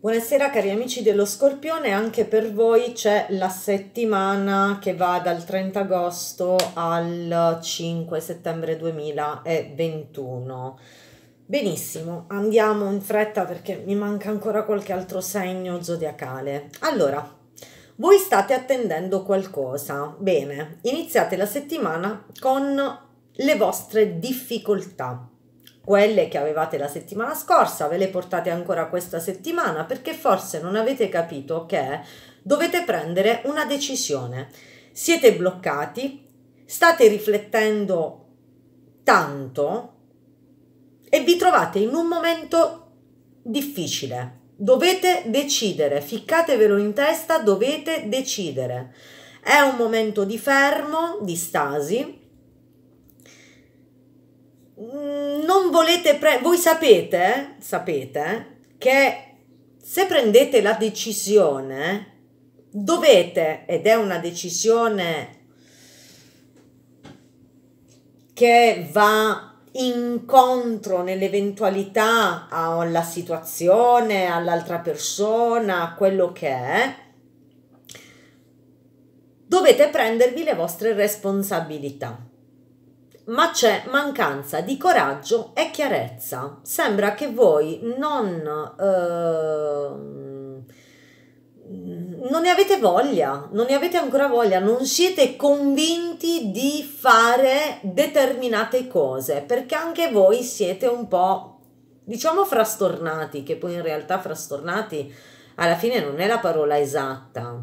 Buonasera cari amici dello Scorpione, anche per voi c'è la settimana che va dal 30 agosto al 5 settembre 2021. Benissimo, andiamo in fretta perché mi manca ancora qualche altro segno zodiacale. Allora, voi state attendendo qualcosa. Bene, iniziate la settimana con le vostre difficoltà quelle che avevate la settimana scorsa ve le portate ancora questa settimana perché forse non avete capito che dovete prendere una decisione. Siete bloccati, state riflettendo tanto e vi trovate in un momento difficile. Dovete decidere, ficcatevelo in testa, dovete decidere. È un momento di fermo, di stasi, Mm, non volete prendere, voi sapete, sapete che se prendete la decisione dovete, ed è una decisione che va incontro nell'eventualità alla situazione, all'altra persona, a quello che è, dovete prendervi le vostre responsabilità ma c'è mancanza di coraggio e chiarezza. Sembra che voi non, eh, non ne avete voglia, non ne avete ancora voglia, non siete convinti di fare determinate cose, perché anche voi siete un po', diciamo, frastornati, che poi in realtà frastornati alla fine non è la parola esatta.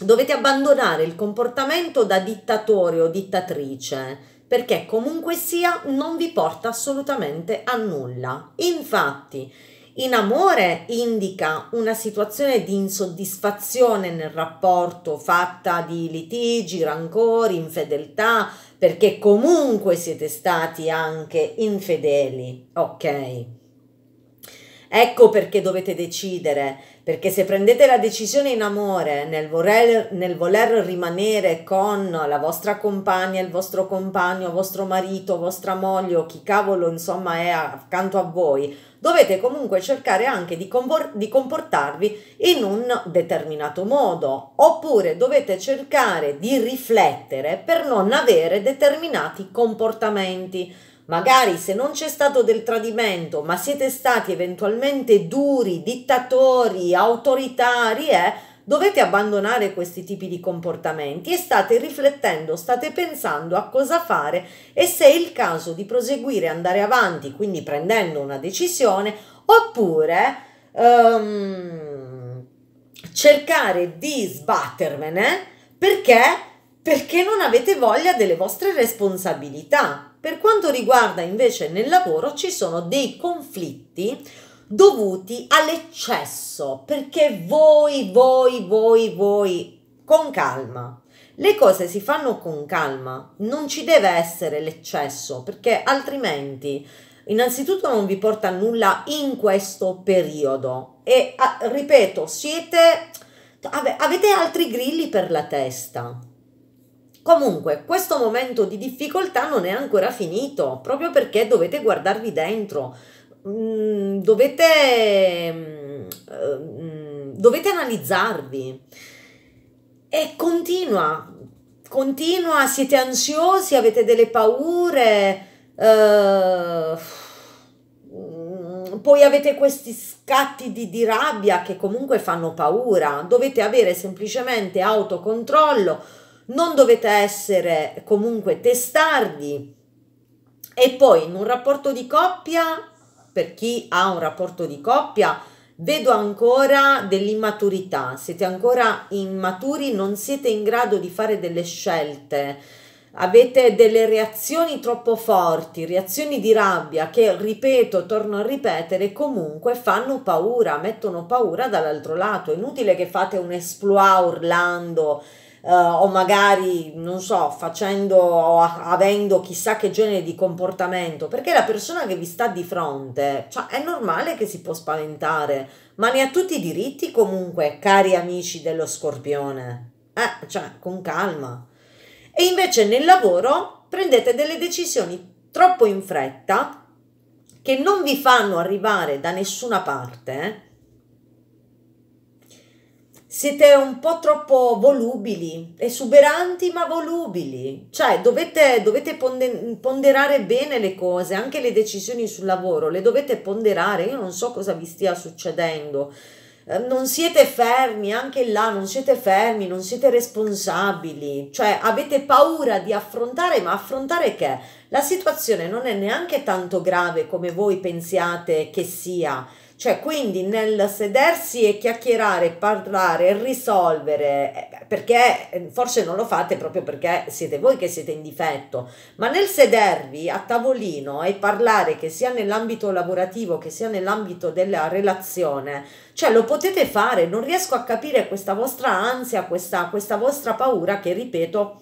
Dovete abbandonare il comportamento da dittatore o dittatrice perché comunque sia non vi porta assolutamente a nulla. Infatti, in amore indica una situazione di insoddisfazione nel rapporto fatta di litigi, rancori, infedeltà, perché comunque siete stati anche infedeli, ok? Ecco perché dovete decidere, perché se prendete la decisione in amore nel voler, nel voler rimanere con la vostra compagna, il vostro compagno, vostro marito, vostra moglie o chi cavolo insomma è accanto a voi, dovete comunque cercare anche di, di comportarvi in un determinato modo, oppure dovete cercare di riflettere per non avere determinati comportamenti Magari se non c'è stato del tradimento, ma siete stati eventualmente duri, dittatori, autoritari, eh, dovete abbandonare questi tipi di comportamenti e state riflettendo, state pensando a cosa fare e se è il caso di proseguire, andare avanti, quindi prendendo una decisione, oppure um, cercare di sbattervene perché, perché non avete voglia delle vostre responsabilità. Per quanto riguarda invece nel lavoro ci sono dei conflitti dovuti all'eccesso, perché voi, voi, voi, voi, con calma. Le cose si fanno con calma, non ci deve essere l'eccesso, perché altrimenti innanzitutto non vi porta a nulla in questo periodo. E ah, ripeto, siete... avete altri grilli per la testa. Comunque, questo momento di difficoltà non è ancora finito, proprio perché dovete guardarvi dentro, mm, dovete, mm, mm, dovete analizzarvi. E continua, continua, siete ansiosi, avete delle paure, eh, poi avete questi scatti di, di rabbia che comunque fanno paura, dovete avere semplicemente autocontrollo non dovete essere comunque testardi e poi in un rapporto di coppia, per chi ha un rapporto di coppia, vedo ancora dell'immaturità, siete ancora immaturi, non siete in grado di fare delle scelte, avete delle reazioni troppo forti, reazioni di rabbia che, ripeto, torno a ripetere, comunque fanno paura, mettono paura dall'altro lato, è inutile che fate un esploit urlando eh, o magari, non so, facendo o avendo chissà che genere di comportamento, perché la persona che vi sta di fronte, cioè è normale che si può spaventare, ma ne ha tutti i diritti comunque, cari amici dello scorpione. Eh, cioè, con calma. E invece nel lavoro prendete delle decisioni troppo in fretta che non vi fanno arrivare da nessuna parte eh, siete un po' troppo volubili, esuberanti ma volubili, cioè dovete, dovete ponderare bene le cose, anche le decisioni sul lavoro, le dovete ponderare, io non so cosa vi stia succedendo, eh, non siete fermi, anche là non siete fermi, non siete responsabili, cioè avete paura di affrontare, ma affrontare che? La situazione non è neanche tanto grave come voi pensiate che sia cioè, quindi nel sedersi e chiacchierare, parlare, risolvere, eh, perché eh, forse non lo fate proprio perché siete voi che siete in difetto, ma nel sedervi a tavolino e parlare che sia nell'ambito lavorativo che sia nell'ambito della relazione, cioè lo potete fare, non riesco a capire questa vostra ansia, questa, questa vostra paura che, ripeto,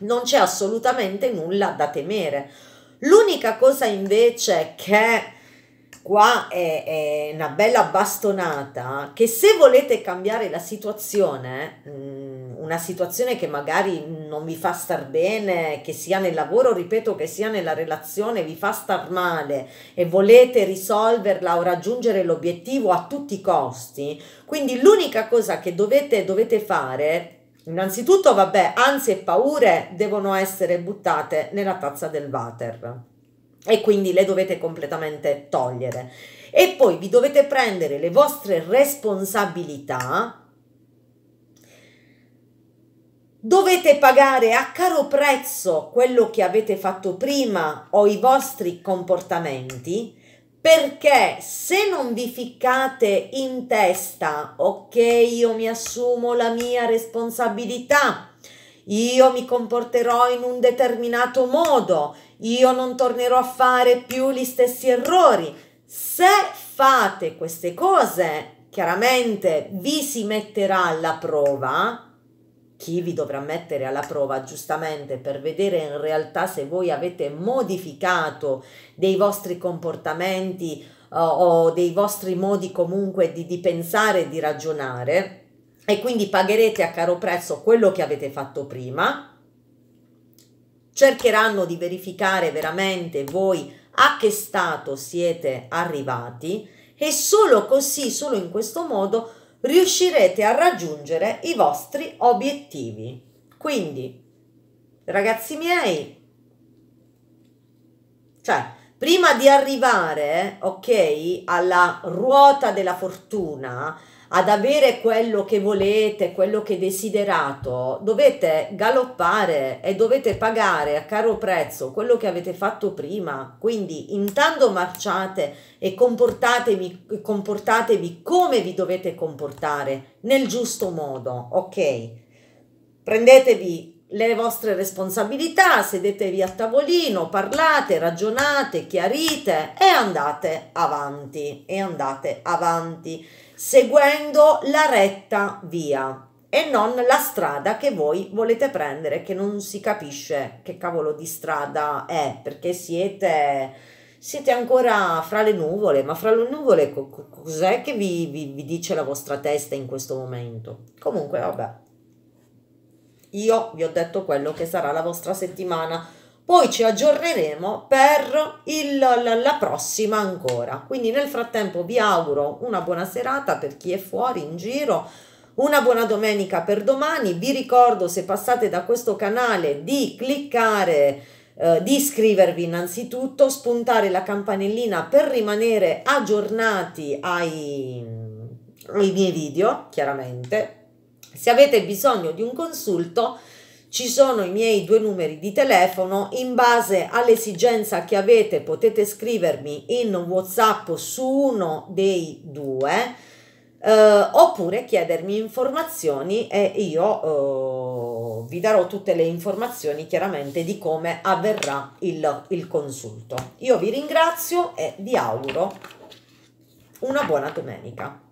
non c'è assolutamente nulla da temere. L'unica cosa invece che Qua è, è una bella bastonata che se volete cambiare la situazione, mm, una situazione che magari non vi fa star bene, che sia nel lavoro, ripeto, che sia nella relazione, vi fa star male e volete risolverla o raggiungere l'obiettivo a tutti i costi, quindi l'unica cosa che dovete, dovete fare Innanzitutto, vabbè, ansie e paure devono essere buttate nella tazza del water e quindi le dovete completamente togliere. E poi vi dovete prendere le vostre responsabilità, dovete pagare a caro prezzo quello che avete fatto prima o i vostri comportamenti, perché se non vi ficcate in testa, ok, io mi assumo la mia responsabilità, io mi comporterò in un determinato modo, io non tornerò a fare più gli stessi errori. Se fate queste cose, chiaramente vi si metterà alla prova, chi vi dovrà mettere alla prova giustamente per vedere in realtà se voi avete modificato dei vostri comportamenti eh, o dei vostri modi comunque di, di pensare e di ragionare e quindi pagherete a caro prezzo quello che avete fatto prima cercheranno di verificare veramente voi a che stato siete arrivati e solo così, solo in questo modo riuscirete a raggiungere i vostri obiettivi. Quindi, ragazzi miei, cioè, prima di arrivare, ok, alla ruota della fortuna, ad avere quello che volete, quello che desiderate, dovete galoppare e dovete pagare a caro prezzo quello che avete fatto prima. Quindi intanto marciate e comportatevi, comportatevi come vi dovete comportare, nel giusto modo, ok? Prendetevi le vostre responsabilità, sedetevi a tavolino, parlate, ragionate, chiarite e andate avanti, e andate avanti seguendo la retta via e non la strada che voi volete prendere, che non si capisce che cavolo di strada è, perché siete, siete ancora fra le nuvole, ma fra le nuvole cos'è che vi, vi, vi dice la vostra testa in questo momento? Comunque, vabbè. Io vi ho detto quello che sarà la vostra settimana. Poi ci aggiorneremo per il, la, la prossima ancora. Quindi nel frattempo vi auguro una buona serata per chi è fuori in giro. Una buona domenica per domani. Vi ricordo se passate da questo canale di cliccare eh, di iscrivervi innanzitutto, spuntare la campanellina per rimanere aggiornati ai, ai miei video, chiaramente, se avete bisogno di un consulto, ci sono i miei due numeri di telefono. In base all'esigenza che avete, potete scrivermi in WhatsApp su uno dei due. Eh, oppure chiedermi informazioni e io eh, vi darò tutte le informazioni chiaramente di come avverrà il, il consulto. Io vi ringrazio e vi auguro una buona domenica.